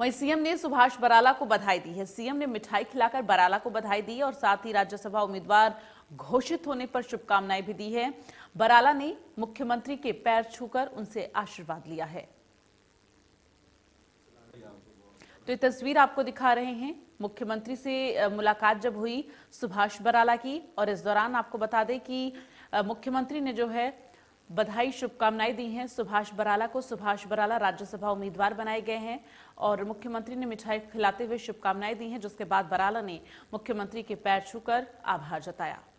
वहीं सीएम ने सुभाष बराला को बधाई दी है सीएम ने मिठाई खिलाकर बराला को बधाई दी और साथ ही राज्यसभा उम्मीदवार घोषित होने पर शुभकामनाएं भी दी है बराला ने मुख्यमंत्री के पैर छूकर उनसे आशीर्वाद लिया है तो ये तस्वीर आपको दिखा रहे हैं मुख्यमंत्री से मुलाकात जब हुई सुभाष बराला की और इस दौरान आपको बता दें कि मुख्यमंत्री ने जो है बधाई शुभकामनाएं दी हैं सुभाष बराला को सुभाष बराला राज्यसभा उम्मीदवार बनाए गए हैं और मुख्यमंत्री ने मिठाई खिलाते हुए शुभकामनाएं दी हैं जिसके बाद बराला ने मुख्यमंत्री के पैर छूकर आभार जताया